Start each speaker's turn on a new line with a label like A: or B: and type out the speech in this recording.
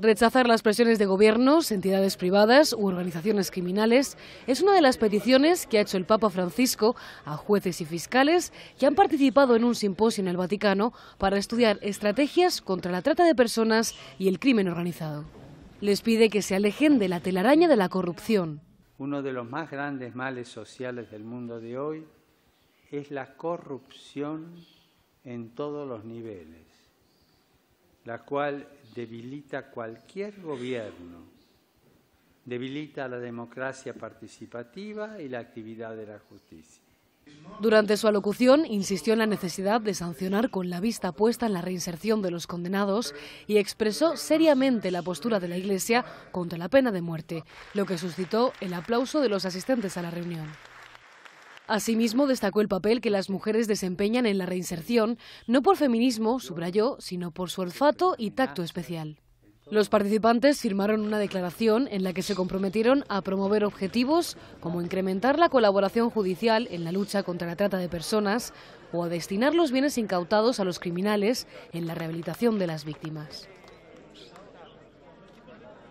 A: Rechazar las presiones de gobiernos, entidades privadas u organizaciones criminales es una de las peticiones que ha hecho el Papa Francisco a jueces y fiscales que han participado en un simposio en el Vaticano para estudiar estrategias contra la trata de personas y el crimen organizado. Les pide que se alejen de la telaraña de la corrupción.
B: Uno de los más grandes males sociales del mundo de hoy es la corrupción en todos los niveles la cual debilita cualquier gobierno, debilita la democracia participativa y la actividad de la justicia.
A: Durante su alocución insistió en la necesidad de sancionar con la vista puesta en la reinserción de los condenados y expresó seriamente la postura de la Iglesia contra la pena de muerte, lo que suscitó el aplauso de los asistentes a la reunión. Asimismo, destacó el papel que las mujeres desempeñan en la reinserción, no por feminismo, subrayó, sino por su olfato y tacto especial. Los participantes firmaron una declaración en la que se comprometieron a promover objetivos como incrementar la colaboración judicial en la lucha contra la trata de personas o a destinar los bienes incautados a los criminales en la rehabilitación de las víctimas.